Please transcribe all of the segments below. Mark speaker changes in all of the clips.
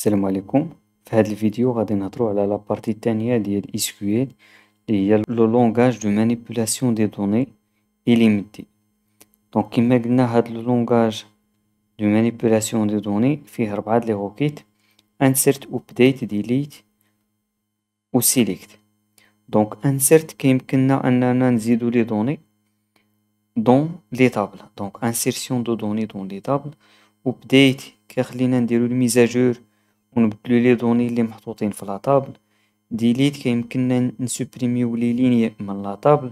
Speaker 1: C'est le moyen de faire la à La partie tanielle est SQL. Le langage de manipulation des données est limité. Donc, il y a le langage de manipulation des données. Il y a le requête. Insert, update, delete ou select. Donc, insert, il y a un des données dans les tables. Donc, insertion de données dans les tables. Update, il y a un des mises à jour. ونبدلو لي دوني اللي محطوطين في لاطابل، ديليت كيمكننا نسوبريميو لي ليني من لاطابل،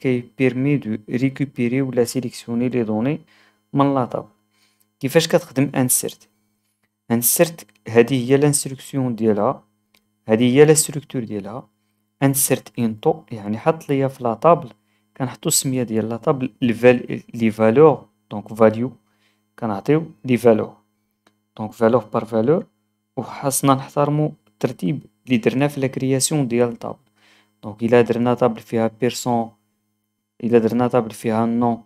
Speaker 1: كي بيرمي دو ريكوبيري ولا سيليكسيوني لي دوني من لاطابل، كيفاش كتخدم انسيرت، انسيرت هادي هي لانستركسيون ديالها، هادي هي لا ستركتور ديالها، انسيرت انتو يعني حط ليا في لاطابل كنحطو السمية ديال لاطابل لي فالور دونك فاليو كنعطيو لي فالور. دونك فالور بار فالور وخاصنا نحترمو الترتيب اللي درناه في لاكرياسيون ديال الطابل دونك الا درنا طابل فيها بيرسون الا درنا طابل فيها نو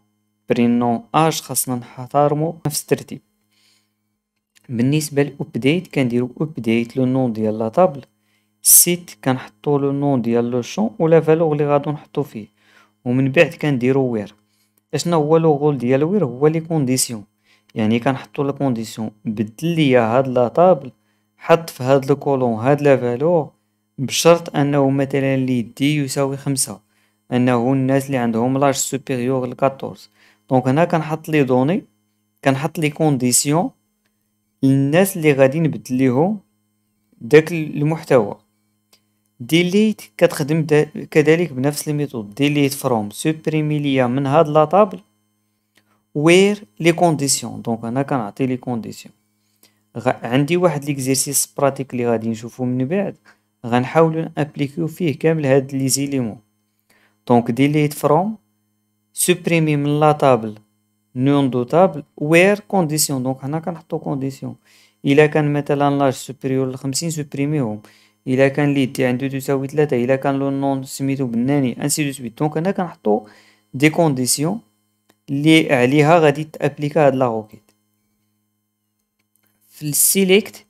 Speaker 1: برينو اج خاصنا نحترمو نفس الترتيب بالنسبه للابديت كنديرو ابديت لو نون ديال لا طابل سيت كنحطو لو نون ديال لو شون ولا فالور اللي غادو نحطو فيه ومن بعد كنديرو وير اشنا هو لو غول ديال وير هو لي كونديسيون يعني كنحطو لا كونديسيون بدل ليا هاد لا طابل حط في هاد لو كولون هاد لا فالور بشرط انه مثلا لي دي يساوي خمسة انه الناس اللي عندهم لاج سوبيريور 14 دونك هنا كنحط لي دوني كنحط لي كونديسيون الناس اللي غادي نبدل ليهم داك المحتوى ديليت كتخدم كذلك بنفس الميثود ديليت فروم سوبريمي ليا من هاد لا طابل Les conditions, donc on a les conditions. Un dit l'exercice pratique les je vous m'en bête. Ren haoule implique au éléments. Donc delete from supprimer la table non dotable. table condition, donc on a Il a un large supérieur supprimer il a quand de huit Il a le nom ainsi de suite. Donc on a des conditions. اللي عليها غادي تابليكا هاد لا روكيت في السيليكت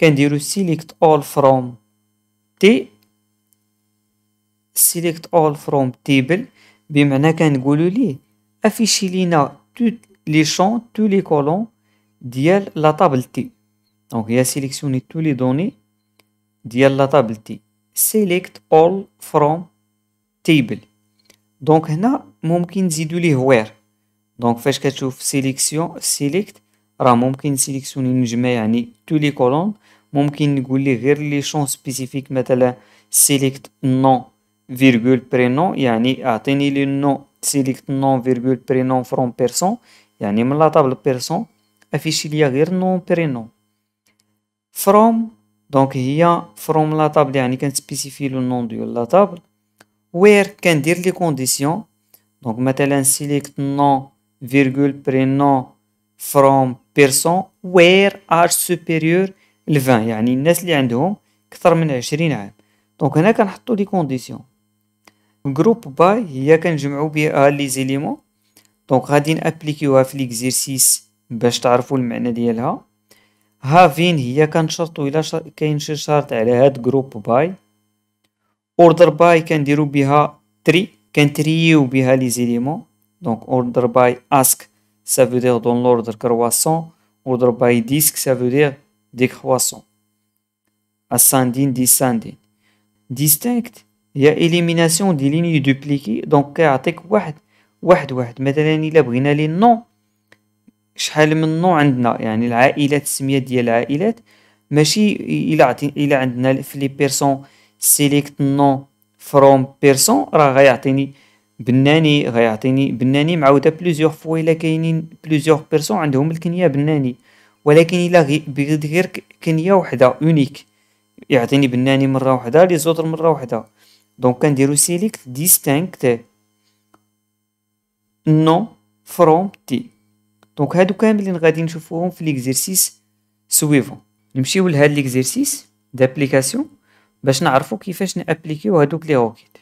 Speaker 1: كنديرو سيليكت اول فروم تي سيليكت اول فروم تيبل بمعنى كنقولو ليه افيشي لينا توت لي شون تو لي كولون ديال لا طابل تي دونك هي سيليكسيوني تو لي دوني ديال لا طابل تي سيليكت اول فروم تيبل دونك هنا ممكن نزيدو ليه وير Donc, faites que tu Selection »,« select. Ramont que tu selectionnes une journée. Toutes les colonnes. Montre que tu peux lire les champs spécifiques. Mettez un select non virgule prenom. Y a une le nom. Select non virgule prenom from personne. Y a une la table personne. Affichez les lire non prenom. From donc y a from la table. Y a une qui spécifie le nom de la table. Where qui dit les conditions. Donc mettez un select non virgule prénom from person وير ار سوبيريور ل 20 يعني الناس اللي عندهم اكثر من 20 عام دونك هنا كنحطو لي كونديسيون جروب باي هي كنجمعو بها لي زيليمون دونك غادي نابليكيوها في ليكزيرسيس باش تعرفوا المعنى ديالها هافين هي كنشرطو الى شر... كاين شي شرط على هاد جروب باي اوردر باي كنديرو بها تري كنتريو بها لي زيليمون Donc order by ask, ça veut dire dans l'ordre croissant. Order by disk, ça veut dire décroissant. Ascending, descending. Distinct, il y a élimination des lignes dupliquées. Donc, يعطيك واحد واحد واحد مثلا إلا بغينا لي النون شحال من نوع عندنا يعني العائلات السمية ديال العائلات ماشي إلا إلا عندنا في لي بيرسون سيليكت نون فروم بيرسون راه غيعطيني بناني غيعطيني بناني معاودة بليزيوغ فوا إلا كاينين بليزيوغ بيرسون عندهم الكنية بناني ولكن إلا بغيت غير كنية وحدة اونيك يعطيني بناني مرة وحدة لي زوطر مرة وحدة دونك كنديرو سيليكت ديستانكت نو فروم تي دونك هادو كاملين غادي نشوفوهم في ليكزيرسيس سويفون نمشيو لهاد ليكزيرسيس دابليكاسيون باش نعرفو كيفاش نابليكيو هادوك لي روكيت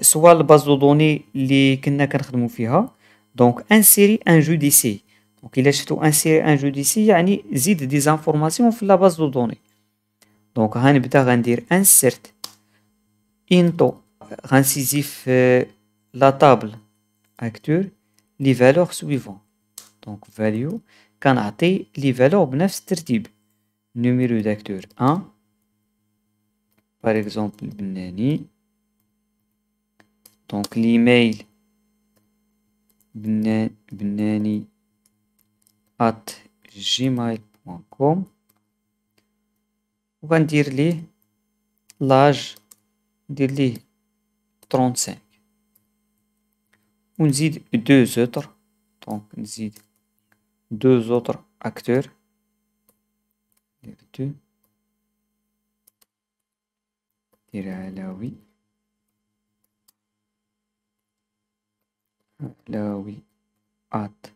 Speaker 1: Soit la base de données qui est en de Donc, insérer un jeu d'ici. Donc, il a surtout insérer un jeu d'ici, il y a des informations sur la base de données. Donc, on va dire insert into, incisif la table acteur, les valeurs suivantes. Donc, value, on va dire les valeurs de 9 Numéro d'acteur 1, par exemple, le va دونك ليميل بنان بناني at gmail.com وغندير ليه لاج ندير ليه 35 ونزيد دو زوتر دونك نزيد دو زوتر اكتور ندير دو ندير علاوي oui at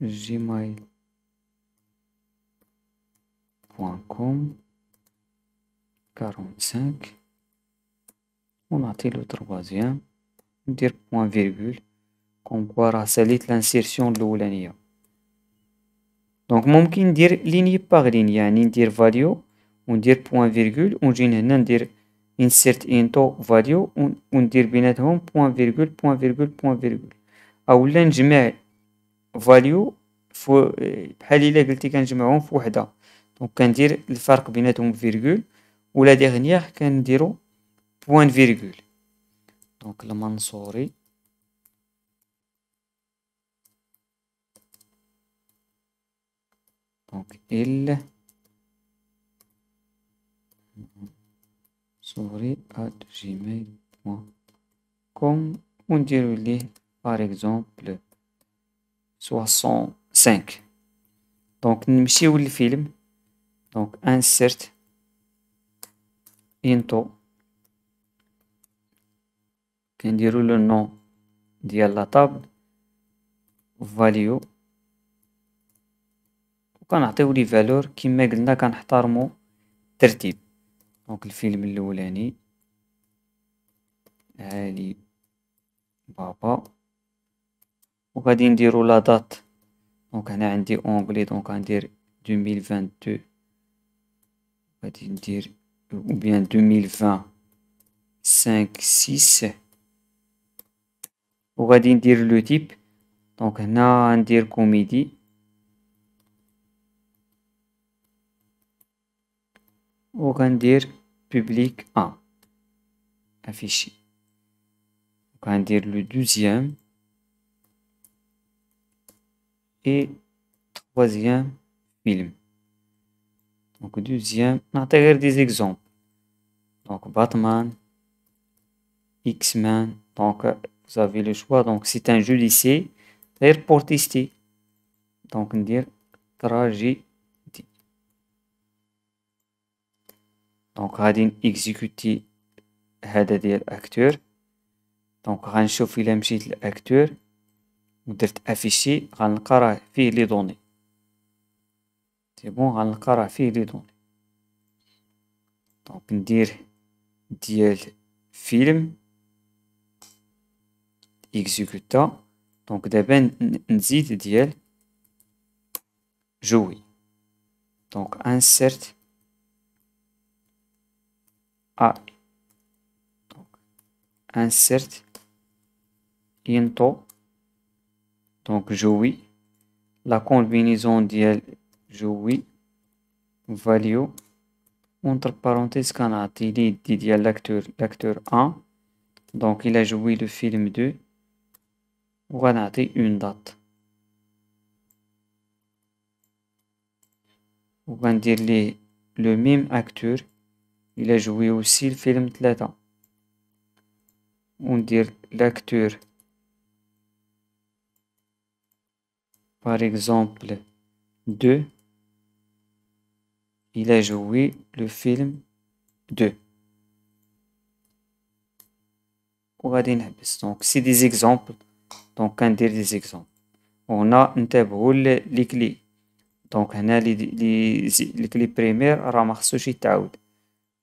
Speaker 1: gmail.com 45 on a tel le troisième dire point virgule qu'on voit salit l'insertion de l'oulania donc mon qui dire ligne par ligne un dire value on dire point virgule on dit dire insert into value وندير بيناتهم بوان فيرغول بوان فيرغول بوان فيرغول لا نجمع value فو بحال الا قلتي كنجمعهم في وحده دونك كندير الفرق بيناتهم فيرغول ولا ديغنيير كنديرو بوان فيرغول دونك المنصوري دونك ال souris at On dirait par exemple 65. Donc, nous le film. Donc, insert into. كنديرو le nom de la table value وكنعطيو لي فالور كيما قلنا كنحترمو ترتيب دونك الفيلم الاولاني علي بابا وغادي نديرو لا دات دونك هنا عندي اونغلي دونك غندير 2022 غادي ندير او بيان 2020 5 6 وغادي ندير لو تيب دونك هنا ندير كوميدي وغندير public A affiché. Donc, on va dire le deuxième et troisième film. Donc deuxième, on des exemples. Donc Batman, X-Men. Donc euh, vous avez le choix. Donc c'est un jeu lycée, pour tester. Donc on dire tragique دونك غادي نيكزيكوتي هذا ديال اكتور دونك غنشوف الا مشيت لاكتور ودرت افيشي غنلقى راه فيه لي دوني سي بون غنلقى راه فيه لي دوني دونك ندير ديال فيلم اكزيكوتا دونك دابا نزيد ديال جوي دونك انسرت insert into. Donc, jouit. La combinaison ديال jouit value entre parenthèses qu'on a dit ديال l'acteur l'acteur 1 donc il a joué le film 2 dit une date va les le même acteur il a joué aussi le film Tlata. On dit l'acteur. Par exemple, 2. Il a joué le film 2. Donc, c'est des exemples. Donc, on dit des exemples. On a un tableau, les clés. Donc, on a les, les, les clés primaires,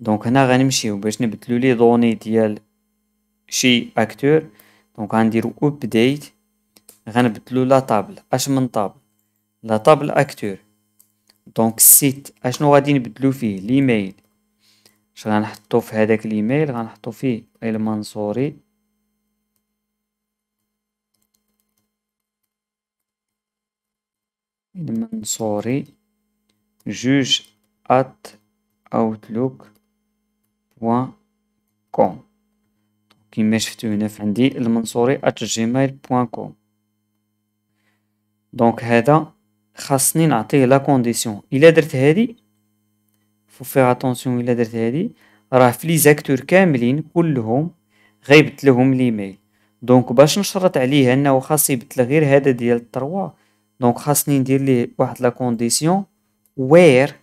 Speaker 1: دونك هنا غنمشيو باش نبدلو لي دوني ديال شي اكتور دونك غنديرو ابديت غنبدلو لا طابل اش من طابل لا طابل اكتور دونك السيت اشنو غادي نبدلو فيه ليميل اش غنحطو في هذاك الايميل غنحطو فيه المنصوري المنصوري جوج ات اوتلوك كوم كيما شفتو هنا في عندي المنصوري @gmail.com دونك هذا خاصني نعطيه لا كونديسيون الا درت هادي فو فيغ اتونسيون الا درت هادي راه في لي زاكتور كاملين كلهم غيبت لهم ليميل دونك باش نشرط عليه انه خاص يبتل غير هذا ديال التروا دونك خاصني ندير ليه واحد لا كونديسيون وير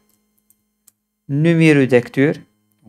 Speaker 1: نوميرو داكتور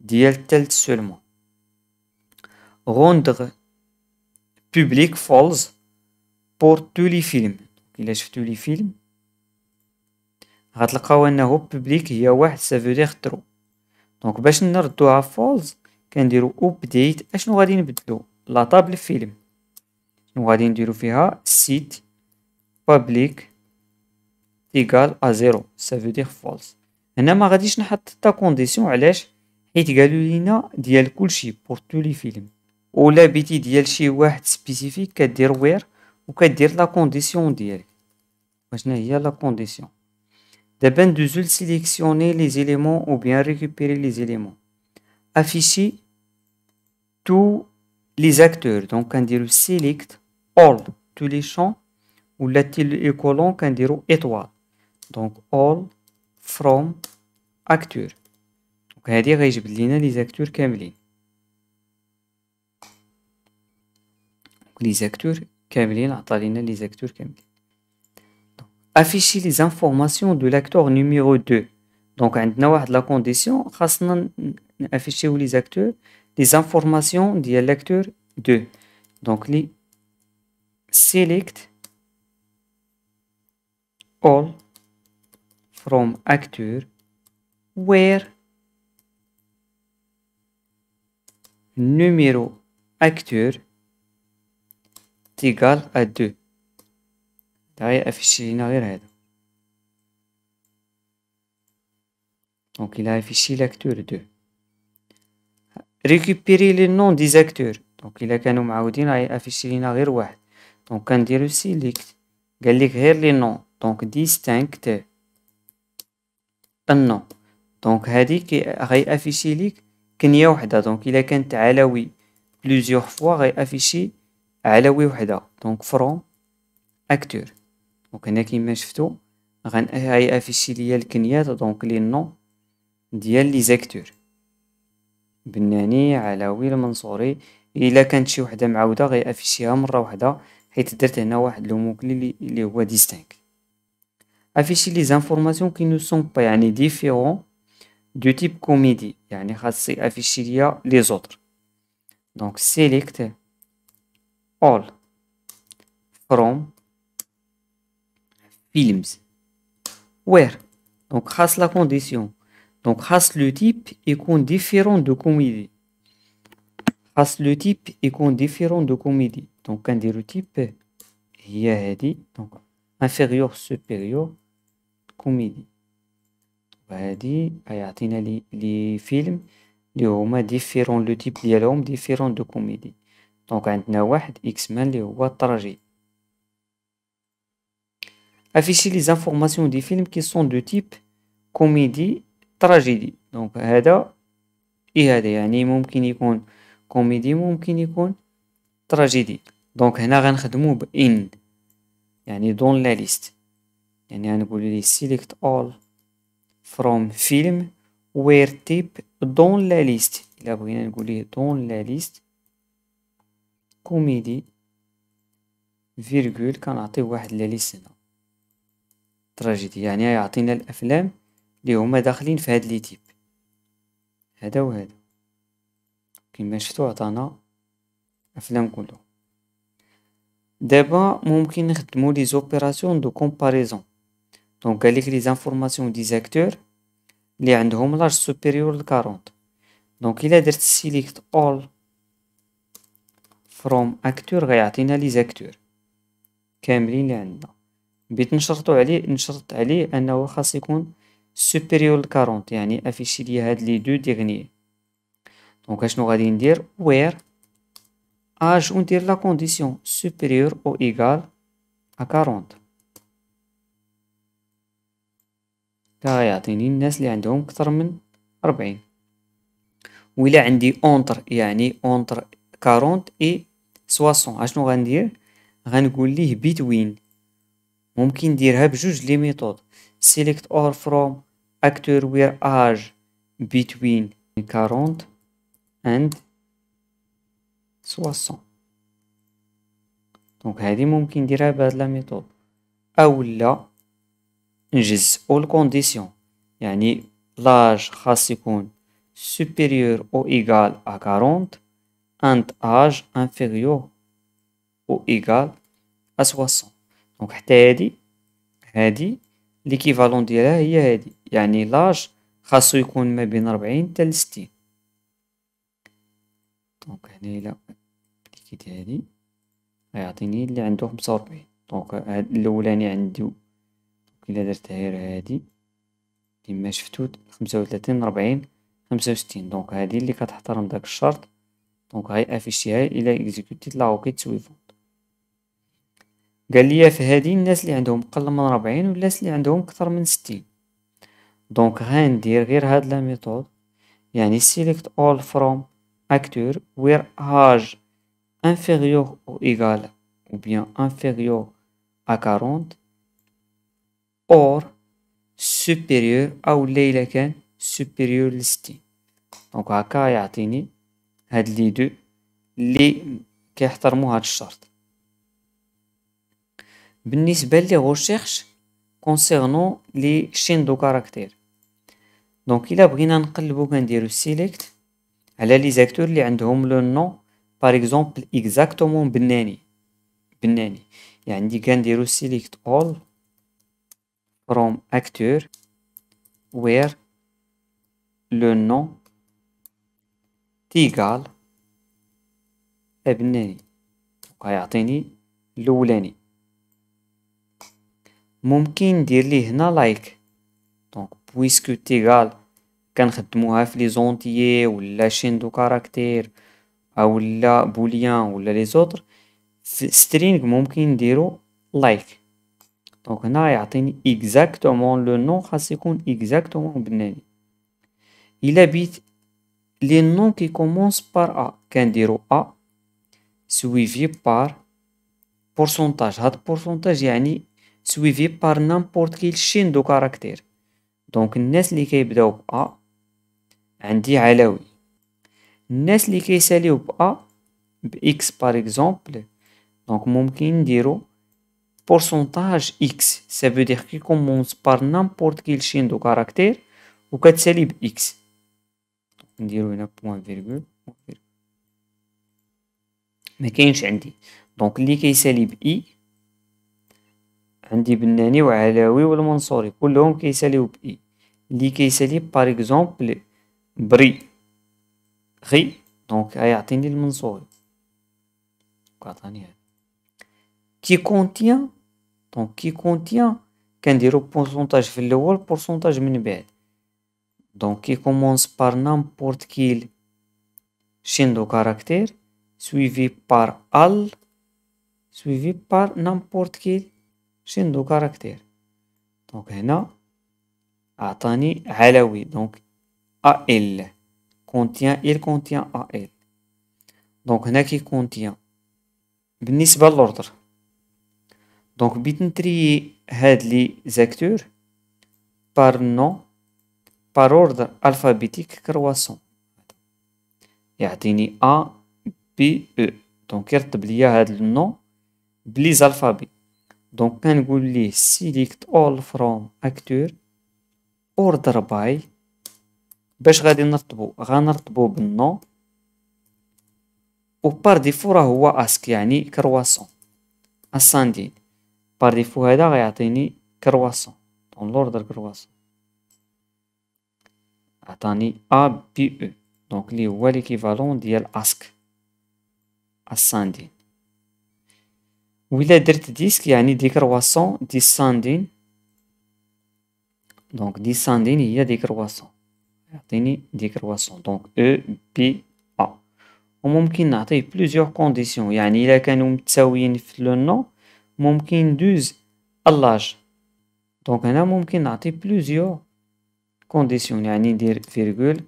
Speaker 1: ديال التالت سولمون غوندغ بوبليك فولز بور تو لي فيلم الا شفتو لي فيلم غتلقاو انه بوبليك هي واحد سافودير ترو دونك باش نردوها فولز كنديرو اوبديت اشنو غادي نبدلو لا طابل فيلم شنو غادي نديرو فيها سيت بابليك ايكال ا زيرو سافودير فولز هنا ما غاديش نحط تا كونديسيون علاش Et les galeries ne pour tous les films. Ou la bête dièl une date spécifique Where » ou que dire la condition d'hier. je n'ai la condition. de nous allons sélectionner les éléments ou bien récupérer les éléments. Affichez tous les acteurs. Donc, on dièl select all tous les champs ou la il colonne collant qu'on étoile. Donc, all from acteur les acteurs les acteurs les acteurs afficher les informations de l'acteur numéro 2 donc on a une la condition khassna afficher les acteurs les informations de l'acteur 2 donc les select all from acteur where numéro acteur égal à 2. Donc il a affiché l'acteur 2. Récupérer les noms des acteurs. Donc il a affiché l'acteur Donc quand select, il a le nom. Donc distinct un nom. Donc il a affiché l'acteur كنية وحدة دونك إلا كانت علوي بليزيوغ فوا غي أفيشي علوي وحدة دونك فرون أكتور دونك هنا كيما شفتو غن هاي أفيشي ليا الكنيات دونك لي نو ديال لي زاكتور بناني علوي المنصوري الا كانت شي وحده معاوده غي افيشيها مره وحده حيت درت هنا واحد لوموكلي لي هو ديستينك افيشي لي زانفورماسيون كي نو سون با يعني ديفيرون du type comédie. Yani, khassi affichera les autres. Donc, select all from films. Where? Donc, khass la condition. Donc, khass le type et qu'on différent de comédie. à le type et qu'on différent de comédie. Donc, un des type, y dit, donc, inférieur, supérieur, comédie. وهادي غيعطينا لي لي فيلم لي هما ديفيرون لو تيب ديالهم ديفيرون دو كوميدي دونك عندنا واحد إكس مان لي هو التراجيدي افيشي لي زانفورماسيون دي فيلم كي سون دو تيب كوميدي تراجيدي دونك هذا اي هذا يعني ممكن يكون كوميدي ممكن يكون تراجيدي دونك هنا غنخدمو بإن يعني دون لا ليست يعني غنقولو لي سيليكت اول from film where tip don't la list إلا بغينا نقوليه don't la list كوميدي فيرغول كنعطيه واحد لا ليست هنا تراجيدي يعني يعطينا الأفلام اللي هما داخلين في هاد لي تيب هذا وهذا كيما شفتو عطانا أفلام كلهم دابا ممكن نخدمو لي زوبيراسيون دو كومباريزون Donc, les informations des acteurs les informations du secteur sont supérieures à 40. Donc, il a dit que si l'on a tout, on va atteindre le secteur. Il a dit que l'on a tout. Mais il a dit qu'il y a un secteur supérieur à 40. Il y a deux derniers. Donc, il nous a dit où ajouter la condition supérieure ou égale à 40. دا يعطيني الناس اللي عندهم أكثر من ربعين وإلا عندي أونتر يعني أونتر 40 إي 60 أشنو غندير غنقول ليه بيتوين ممكن نديرها بجوج لي ميثود سيليكت اور فروم اكتور وير اج بيتوين 40 اند 60 دونك هذه ممكن نديرها بهاد لا ميثود اولا نجز اول كونديسيون يعني لاج خاص يكون سوبيريور او ايغال ا 40 انت اج inférieur او ايغال ا 60 دونك حتى هادي هادي ليكيفالون ديالها هي هادي يعني لاج خاصو يكون ما بين 40 حتى ل 60 دونك هنا الى بليكيت هادي غيعطيني اللي عنده 45 دونك هاد الاولاني عندي إلا درتها غير هادي كيما شفتو خمسة وثلاثين ربعين خمسة وستين دونك هادي اللي كتحترم داك الشرط دونك غي افيشيها إلا اكزيكوتي لا روكيت سويفونت قال لي في هادي الناس اللي عندهم قل من ربعين والناس اللي عندهم اكثر من ستين دونك غندير غير هاد لا ميثود يعني سيليكت اول فروم اكتور وير هاج انفيريور او ايغال او بيان انفيريور ا 40 or superior او الا كان superior لستين دونك هكا يعطيني هاد لي دو لي كيحترمو هاد الشرط بالنسبة لي غوشيخش كونسيغنو لي شين دو كاركتير دونك الا بغينا نقلبو كنديرو سيليكت على لي زاكتور لي عندهم لو نو بار اكزومبل اكزاكتومون بناني بناني يعني كنديرو سيليكت اول from actor where le nom تيغال ابناني وكيعطيني الاولاني ممكن ندير ليه هنا لايك دونك بويسكو تيغال كنخدموها في لي زونتيي ولا شين دو كاركتير او لا بوليان ولا لي زوتر في سترينغ ممكن نديرو لايك Donc, il a atteint exactement le nom, il second exactement Il habite les noms qui commencent par A, qui A, suivi par pourcentage. pourcentage suivi par n'importe quel chien de caractère. Donc, il a A, a a X par exemple, donc il pourcentage X, ça veut dire qu'il commence par n'importe quel chien de caractère ou que c'est libre X. On dirait un point virgule. Mais qu'est-ce qu'on dit Donc, l'équipe c'est libre I. On dit Benani ou Alaoui ou le Mansori. Pour l'homme qui est libre I. L'équipe c'est libre par exemple Bri. Ri. Donc, il y a un Mansori. Qui contient دونك كي كونتيان كنديرو بورسونتاج في الاول بورسونتاج من بعد دونك كي كومونس بار نامبورت كيل شيندو كاركتير سويفي بار ال سويفي بار نامبورت كيل شيندو كاركتير دونك هنا اعطاني علوي دونك ا ال كونتيان ال كونتيان ا ال دونك هنا كي كونتيان بالنسبه للاوردر دونك بيت نتري هاد لي زاكتور بار نو بار اوردر الفابيتيك كرواسون يعطيني ا بي او دونك يرتب ليا هاد النو بلي زالفابي دونك كنقول ليه سيليكت اول فروم اكتور اوردر باي باش غادي نرتبو غنرتبو بالنو و بار ديفو راه هو اسك يعني كرواسون اساندين par il y et des croissant, dans l'ordre croissant. y A, B, E. Donc, l'équivalent de l'asque. ascendant Où il a dit il y a des croissants descendines Donc, descendant il y a des croissants. a des croissants. Donc, E, B, on peut a plusieurs conditions. Il y a un nom qui le nom. ممكن دوز اللاج دونك هنا ممكن نعطي بلوزيور كونديسيون يعني ندير فيرغول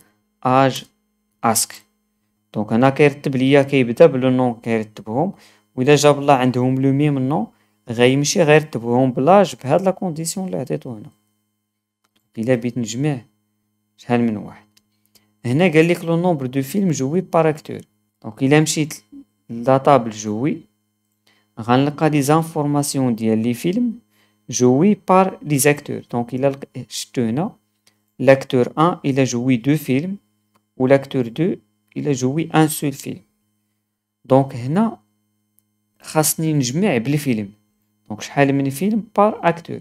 Speaker 1: اج اسك دونك هنا كيرتب ليا كيبدا بلو نون كيرتبهم و الا جاب الله عندهم لو ميم نون غيمشي غيرتبهم بلاج بهاد لا كونديسيون اللي عطيتو هنا إلا بيت نجمع شحال من واحد هنا قال لك لو نومبر دو فيلم جوي بار دونك إلا مشيت لا طابل جوي cas des informations dans les films joués par les acteurs. Donc, il y a L'acteur 1, il a joué deux films. Ou l'acteur 2, il a joué un seul film. Donc, il y a un nombre de films par acteur.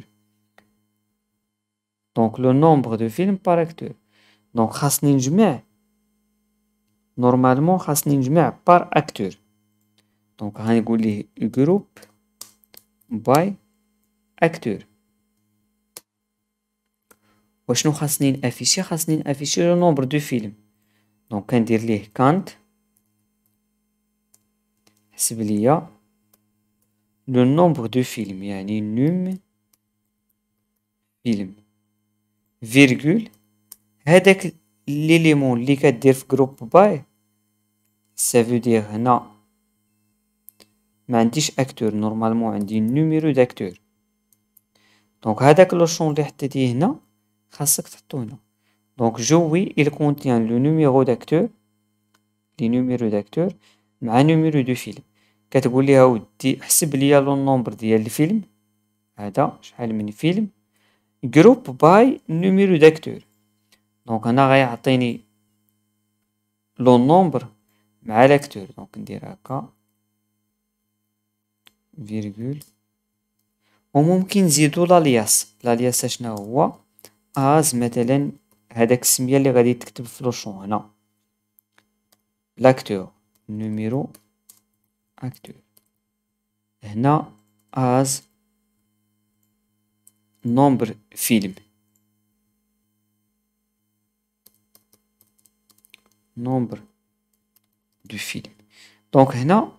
Speaker 1: Donc, le nombre de films par acteur. Donc, il y normalement un nombre films par acteur. دونك غنقول ليه جروب باي اكتور وشنو خاصني نافيشي خاصني نافيشي لو نومبر دو فيلم دونك كندير ليه كانت حسب ليا لو نومبر دو فيلم يعني نوم فيلم فيرغول هذاك ليليمون اللي كدير في جروب باي سافو دير هنا ما عنديش اكتور نورمالمون عندي نوميرو داكتور دونك هذاك لو شون اللي حطيتيه هنا خاصك تحطو هنا دونك جوي il contient لو نيميرو داكتور لي نوميرو داكتور مع نوميرو دو فيلم كتقول ليها ودي احسب ليا لو نومبر ديال الفيلم هذا شحال من فيلم جروب باي نوميرو داكتور دونك هنا غيعطيني لو نومبر مع لاكتور دونك ندير هكا فيرجول وممكن نزيدو لالياس لالياس اشنا هو از مثلا هذاك السميه اللي غادي تكتب في لوشون هنا لاكتور نوميرو اكتور هنا از نومبر فيلم نومبر دو فيلم دونك هنا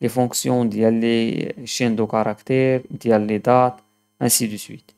Speaker 1: les fonctions, les chaînes de caractères, les dates, ainsi de suite.